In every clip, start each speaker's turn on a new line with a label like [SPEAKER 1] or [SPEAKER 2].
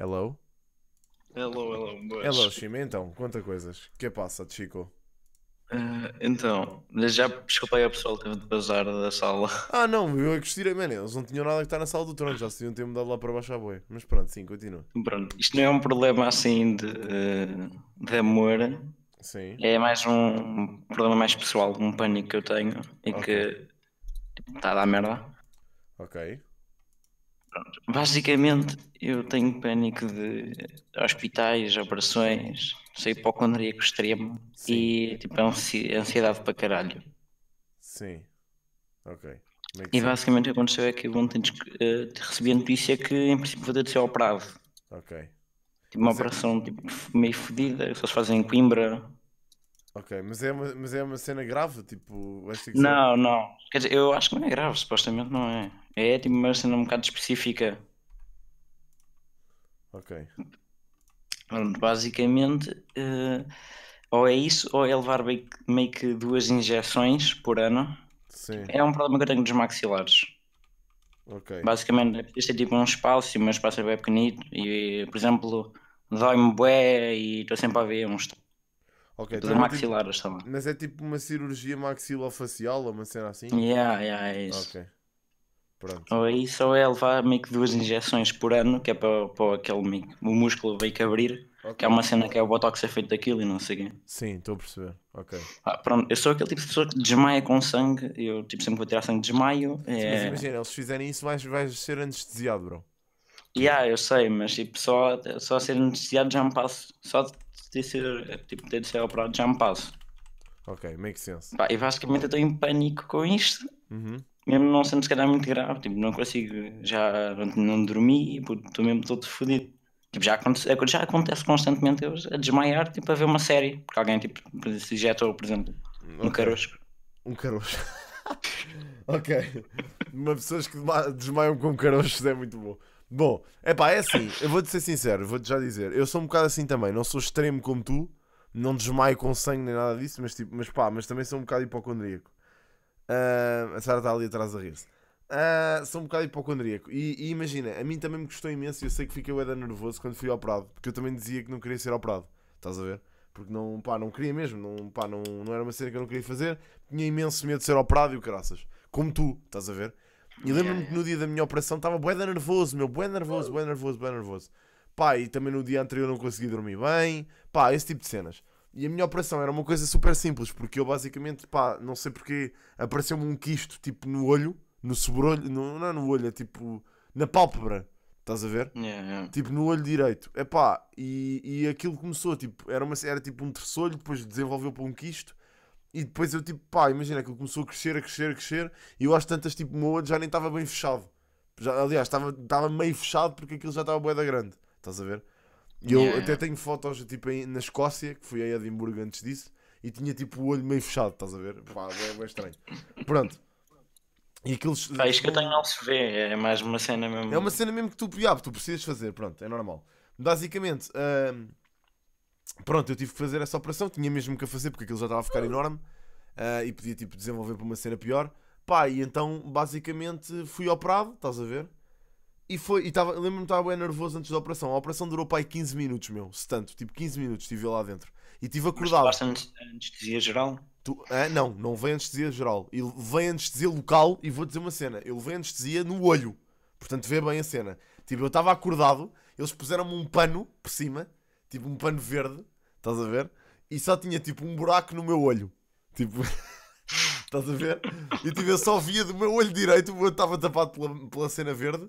[SPEAKER 1] Hello?
[SPEAKER 2] Hello, hello, boas. Hello,
[SPEAKER 1] Shima, Então, conta coisas. que é passa, Chico? Uh, eh, então, já desculpei ao pessoal que teve de
[SPEAKER 3] bazar da sala.
[SPEAKER 1] Ah, não, eu é que estirei, mano. Eles não tinham nada que estar na sala do trono, já se tinham ter mudado lá para baixo à boi. Mas pronto, sim, continua.
[SPEAKER 3] Pronto, isto não é um problema assim de, eh, de amor.
[SPEAKER 1] Sim. É mais um
[SPEAKER 3] problema mais pessoal, um pânico que eu tenho e okay. que está tipo, a dar merda. Ok. Pronto. Basicamente, eu tenho pânico de hospitais, operações, sei hipocondríaco extremo Sim. e tipo, é ansiedade para caralho. Sim.
[SPEAKER 1] Ok. e
[SPEAKER 3] basicamente sense. o que aconteceu é que ontem uh, recebi a notícia que em princípio vou ter de ser operado. Ok. Tipo, uma Mas é operação é... tipo, meio fodida, só se fazem em Coimbra,
[SPEAKER 1] Ok, mas é, uma, mas é uma cena grave, tipo. Não, não.
[SPEAKER 3] Quer dizer, eu acho que não é grave, supostamente não é. É tipo uma cena um bocado específica. Ok. Pronto, basicamente, uh, ou é isso, ou é levar meio que duas injeções por ano. Sim. É um problema que eu tenho dos maxilares. Ok. Basicamente, é este é tipo um espaço, e o espaço é bem pequenito. E, por exemplo, dói-me bué e estou sempre a ver uns Ok, é então, é tipo maxilares tipo, tá também.
[SPEAKER 1] Mas é tipo uma cirurgia maxilofacial ou é uma cena assim? Yeah, yeah, é isso. Ok. Pronto.
[SPEAKER 3] Ou isso ou é levar meio que duas injeções por ano, que é para, para aquele meio, o músculo veio que abrir, okay. que é uma cena que é o botox é feito daquilo e não sei o quê. Sim, estou a perceber. Ok. Ah, pronto, eu sou aquele tipo de pessoa que desmaia com sangue, eu tipo sempre vou tirar sangue, desmaio. É... Mas imagina,
[SPEAKER 1] eles fizerem isso, vais, vais ser anestesiado, bro.
[SPEAKER 3] Yeah, eu sei, mas tipo, só, só ser anestesiado já me passo. Só de de ser, é, tipo, ter de ser operado já me passo. Ok, make sense. Pá, e basicamente eu estou em pânico com isto. Uhum. Mesmo não sendo se calhar muito grave, tipo, não consigo, já não dormi, tipo, estou mesmo todo fodido. Tipo, já, acontece, é, já acontece constantemente eu a desmaiar, tipo, a ver uma série, porque alguém, tipo, se injetou, por exemplo, okay. um carosco.
[SPEAKER 2] Um carosco. ok.
[SPEAKER 1] uma pessoas que desmaiam com carochos é muito bom. Bom, é pá, é assim, eu vou-te ser sincero, vou-te já dizer, eu sou um bocado assim também, não sou extremo como tu, não desmaio com sangue nem nada disso, mas tipo, mas pá, mas também sou um bocado hipocondríaco. Uh, a Sara está ali atrás a rir-se. Uh, sou um bocado hipocondríaco. E, e, imagina, a mim também me custou imenso. Eu sei que fiquei bem nervoso quando fui ao prado porque eu também dizia que não queria ser ao prado Estás a ver? Porque não, pá, não queria mesmo, não, pá, não, não era uma cena que eu não queria fazer. Tinha imenso medo de ser ao prado e o caraças. Como tu, estás a ver? E lembro-me que no dia da minha operação estava bué nervoso, meu, bué nervoso, bué nervoso, bué nervoso. Pá, e também no dia anterior não consegui dormir bem, pá, esse tipo de cenas. E a minha operação era uma coisa super simples, porque eu basicamente, pá, não sei porque, apareceu-me um quisto, tipo, no olho, no sobrolho, no, não é no olho, é tipo, na pálpebra, estás a ver? Yeah, yeah. Tipo, no olho direito. Epá, e, e aquilo começou, tipo, era, uma, era tipo um terçolho, depois desenvolveu para um quisto, e depois eu, tipo, pá, imagina, aquilo começou a crescer, a crescer, a crescer. E eu às tantas, tipo, o meu olho já nem estava bem fechado. Já, aliás, estava, estava meio fechado porque aquilo já estava boeda grande. Estás a ver? E eu yeah. até tenho fotos, tipo, em, na Escócia, que fui a Edimburgo antes disso. E tinha, tipo, o olho meio fechado. Estás a ver? Pá, é, estranho. Pronto. E aqueles... É isto que eu
[SPEAKER 3] tenho não se vê. É mais uma cena mesmo. É uma
[SPEAKER 1] cena mesmo que tu, ah, tu precisas fazer. Pronto, é normal. Basicamente... Uh pronto, eu tive que fazer essa operação, tinha mesmo que a fazer porque aquilo já estava a ficar enorme uh, e podia tipo desenvolver para uma cena pior. Pá, e então basicamente fui operado, estás a ver? E foi, e tava, lembro-me que estava bem nervoso antes da operação. A operação durou pá aí 15 minutos, meu, se tanto, tipo 15 minutos estive lá dentro. E tive acordado. Mas tu anestesia geral? Tu, eh, não, não vem anestesia geral. ele vem anestesia local e vou dizer uma cena. Ele vem anestesia no olho. Portanto, vê bem a cena. Tipo, eu estava acordado, eles puseram-me um pano por cima tipo um pano verde, estás a ver? E só tinha tipo um buraco no meu olho. Tipo. estás a ver? E tipo, eu só via do meu olho direito, o olho estava tapado pela, pela cena verde.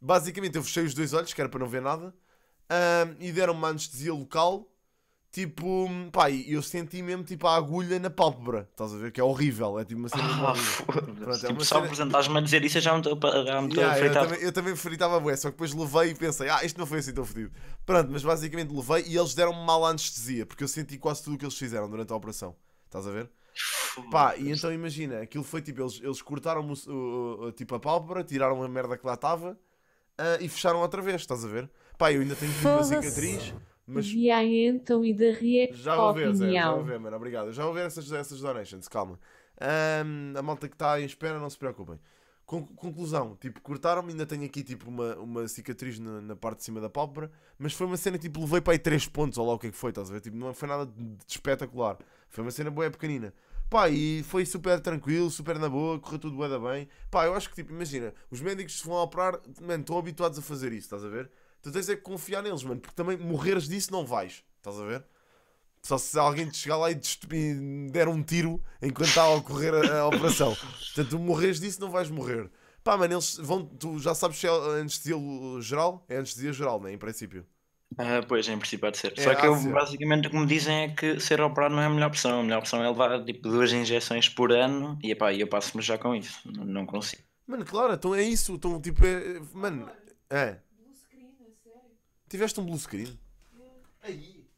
[SPEAKER 1] Basicamente, eu fechei os dois olhos, que era para não ver nada, um, e deram-me uma anestesia local tipo, hum, pá, eu senti mesmo tipo a agulha na pálpebra, estás a ver? Que é horrível, é tipo uma cena. Ah, foda-se. É tipo, é só apresentares-me a dizer isso, eu já me estou yeah, a fritar. Eu também, eu também fritava bué, só que depois levei e pensei, ah, isto não foi assim tão fodido. Pronto, mas basicamente levei e eles deram-me mal anestesia, porque eu senti quase tudo o que eles fizeram durante a operação, estás a ver? Pá, e então imagina, aquilo foi tipo, eles, eles cortaram tipo, a pálpebra, tiraram a merda que lá estava uh, e fecharam outra vez, estás a ver? Pá, eu ainda tenho tipo, uma cicatriz mas...
[SPEAKER 2] Via então e da Riek Já vou ver, Zé, já vou ver,
[SPEAKER 1] mano. Obrigado. Já vou ver essas, essas donations, calma. Um, a malta que está em espera, não se preocupem. conclusão, tipo, cortaram-me, ainda tenho aqui tipo uma, uma cicatriz na, na, parte de cima da pálpebra, mas foi uma cena tipo, levei para aí 3 pontos, ou lá o que é que foi, estás a ver? Tipo, não foi nada de, de espetacular. Foi uma cena boa pequenina. Pá, e foi super tranquilo, super na boa, correu tudo bué bem. Pá, eu acho que tipo, imagina, os médicos se vão operar, mano, estão habituados a fazer isso, estás a ver? Tu tens é que confiar neles, mano, porque também morreres disso não vais. Estás a ver? Só se alguém te chegar lá e te der um tiro enquanto está a ocorrer a, a operação. Portanto, tu morreres disso não vais morrer. Pá, mano, eles vão. Tu já sabes se é anestesia eh, geral? É anestesia geral, né? Em princípio.
[SPEAKER 3] Ah, pois, em princípio há de ser. É, Só que eu, basicamente o que me dizem é que ser operado não é a melhor opção. A melhor opção é levar tipo duas injeções por ano e epá, eu passo-me já com isso. Não, não, consigo.
[SPEAKER 1] Mano, claro, então é isso. Então, tipo, é, mano, é. Tiveste um blue screen? Aí.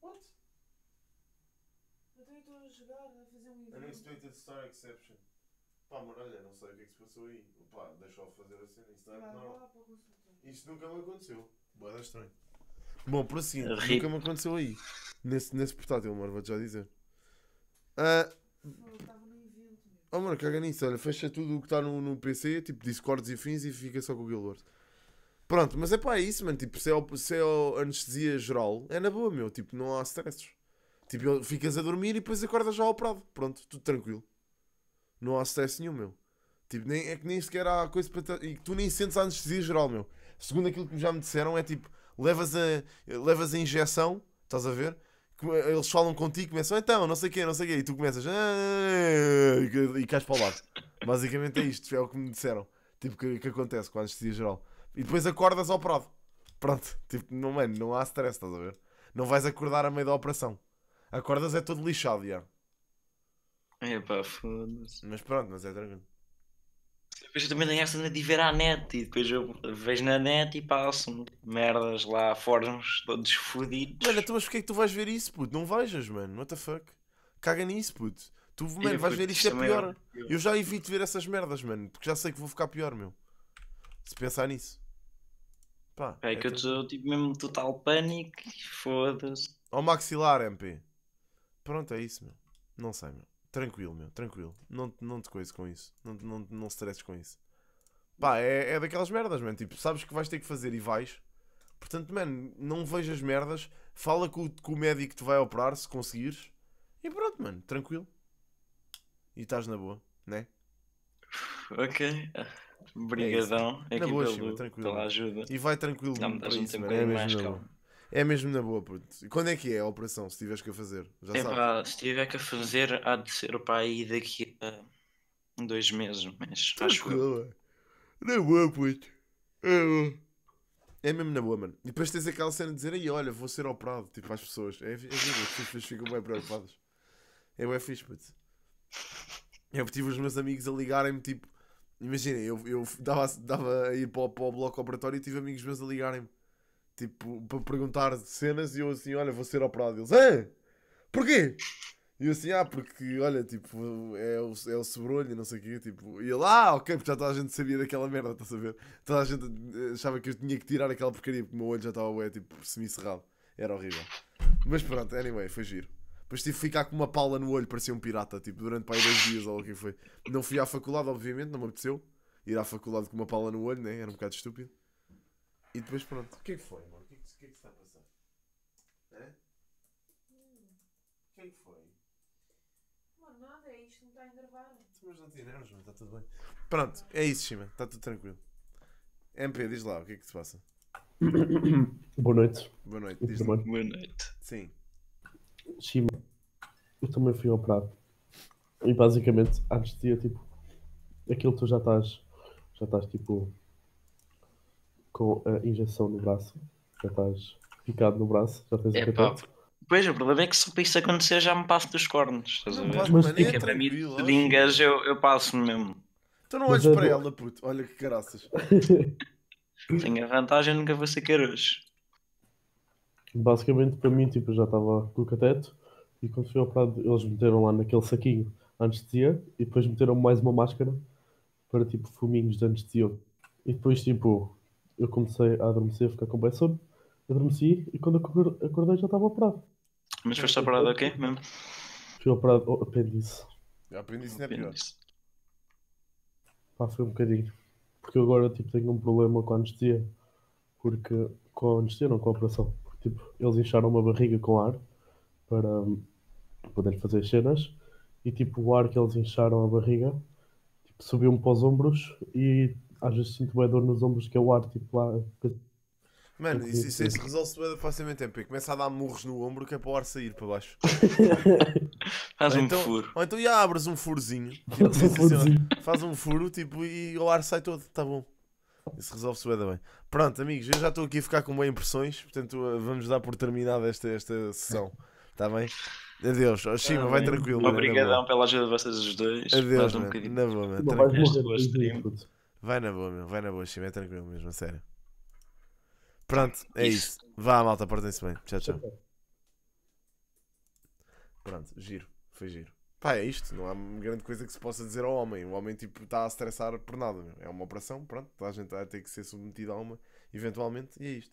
[SPEAKER 2] What? Eu também estou a jogar, a fazer um
[SPEAKER 1] evento. Unexpected Star Exception. Pá, mano, olha, não sei o que é que se passou aí. Pá, deixou de fazer a cena. Isto não é normal. Isto nunca me aconteceu. Boa, é estranho. Bom, por assim, Ri. nunca me aconteceu aí. Nesse, nesse portátil, amor, vou-te já dizer. Ah. Oh, mano, caga nisso, olha, fecha tudo o que está no, no PC, tipo Discords e fins, e fica só com o Guild Wars. Pronto, mas é pá, é isso, mano. Tipo, se é, se é anestesia geral, é na boa, meu. Tipo, não há stress Tipo, ficas a dormir e depois acordas já ao prado. Pronto, tudo tranquilo. Não há stress nenhum, meu. Tipo, nem, é que nem sequer há coisa para. E tu nem sentes a anestesia geral, meu. Segundo aquilo que já me disseram, é tipo, levas a, levas a injeção, estás a ver? Eh, eles falam contigo, começam então, não sei o quê, não sei o quê, e tu começas ah, e cais para o lado. Basicamente é isto, é o que me disseram. Tipo, que, que acontece com a anestesia geral. E depois acordas ao prod. Pronto, tipo, não, mano, não há stress, estás a ver? Não vais acordar a meio da operação. Acordas é todo lixado, já.
[SPEAKER 3] É pá, foda-se. Mas pronto, mas é tranquilo. Depois eu também tenho essa de ver à net e depois eu
[SPEAKER 1] vejo na net e passo-me merdas lá, fóruns todos fodidos. Mano, então mas porquê é que tu vais ver isso, puto? Não vejas, mano, what the fuck? Caga nisso, puto. Tu, mano, eu, vais ver isto é, é pior. É eu já evito ver essas merdas, mano, porque já sei que vou ficar pior, meu. Se pensar nisso. Pá, é, é que eu estou tipo mesmo total pânico. Foda-se. Ao maxilar, MP. Pronto, é isso, meu. Não sei, meu. Tranquilo, meu. Tranquilo. Não, não te coises com isso. Não, não, não stresses com isso. Pá, é, é daquelas merdas, mano. Tipo, sabes que vais ter que fazer e vais. Portanto, mano, não vejas merdas. Fala com, com o médico que te vai operar, se conseguires. E pronto, mano. Tranquilo. E estás na boa, né?
[SPEAKER 2] Ok. Obrigadão. É na boa, pelo, tranquilo. Pela ajuda. E vai tranquilo. Não, para isso, um
[SPEAKER 1] é, mesmo na é mesmo na boa, puto. E quando é que é a operação, se tiveres que a fazer? Já é pá,
[SPEAKER 3] se tiver que a fazer, há de ser para aí daqui
[SPEAKER 1] a dois meses, mas tranquilo. acho que... Na boa, puto. É, é mesmo na boa, mano. E depois tens aquela cena de dizer, aí olha, vou ser operado, tipo, às pessoas. É, é as pessoas ficam bem preocupadas. É bem fixe, puto. É eu tive os meus amigos a ligarem-me, tipo, Imagina, eu, eu dava, dava a ir para o, para o bloco operatório e tive amigos meus a ligarem-me. Tipo, para perguntar cenas e eu assim, olha, vou ser operado. Eles, hã? Porquê? E eu assim, ah, porque, olha, tipo, é o, é o sobrolho, não sei o quê. Tipo, e ele, ah, ok, porque já toda a gente sabia daquela merda, estás a ver? Toda a gente eh, achava que eu tinha que tirar aquela porcaria porque o meu olho já estava, ué, tipo, semi-cerrado. Era horrível. Mas pronto, anyway, foi giro. Depois tive que ficar com uma pala no olho, parecia um pirata, tipo, durante para aí dois dias ou o que foi. Não fui à faculdade, obviamente, não me apeteceu. Ir à faculdade com uma pala no olho, né? Era um bocado estúpido. E depois pronto. O que é que foi, mano? É o que é que, está a passar? É? O que é que foi? Mano, nada, é isto, não está a Mas não te nervos, mano, está tudo bem. Pronto, é isso, Shima, está tudo tranquilo. MP, diz lá, o que é que se passa? Boa
[SPEAKER 2] noite. Boa noite. Boa noite. Sim sim eu também fui operado. E basicamente, a anestesia, tipo, aquilo tu já estás, já estás tipo, com a injeção no braço, já estás picado no braço, já tens é, o catarro.
[SPEAKER 3] Pois, o problema é que se isso acontecer já me passo dos cornos, estás a ver? Mas, mas fica é para mim, dingas, eu, eu passo mesmo.
[SPEAKER 1] Tu não olhes para é ela, puto, olha que graças Tenho a vantagem, nunca
[SPEAKER 3] vou ser caroço
[SPEAKER 2] basicamente para mim tipo, já estava com o cateto e quando fui operado eles meteram lá naquele saquinho anestesia e depois meteram mais uma máscara para tipo fuminhos de anestesia. E depois tipo eu comecei a adormecer, a ficar com bem sono, adormeci e quando acordei já estava operado.
[SPEAKER 1] Mas foste operado a é, quem mesmo?
[SPEAKER 2] Fui operado ao oh, apêndice
[SPEAKER 1] o Apêndice não é pior.
[SPEAKER 2] Pá, foi um bocadinho. Porque eu agora tipo tenho um problema com a anestesia. Porque com a anestesia não com a operação Tipo, eles incharam uma barriga com ar para poderem poder fazer cenas e tipo o ar que eles incharam a barriga tipo, subiu-me para os ombros e às vezes sinto bem dor nos ombros que é o ar tipo lá. Mano, isso, isso, isso
[SPEAKER 1] resolve-se bem facilmente tempo é, e começa a dar murros no ombro que é para o ar sair para baixo. faz ou um então, furo. Ou então já abres um furozinho, tipo, um assim, assim, furozinho. faz um furo tipo, e o ar sai todo, tá bom. Isso resolve-se bem. Pronto, amigos, eu já estou aqui a ficar com boas impressões, portanto eh, vamos dar por terminada esta, esta sessão. Está bem? Adeus. Oh, Shima, vai tá tranquilo. Obrigadão
[SPEAKER 2] pela ajuda de vocês os dois. Adeus, um na boa, mano. Vai,
[SPEAKER 1] vai na boa, meu. Vai na boa, Shima. É tranquilo mesmo, a sério. Pronto, é isso. isso. Vá, malta, portem-se bem. Tchau, tchau. Pronto, giro. Foi giro. Pá, é isto, não há grande coisa que se possa dizer ao homem. O homem tipo está a stressar por nada, meu. é uma operação, pronto, a gente vai ter que ser submetido a uma eventualmente, e é isto.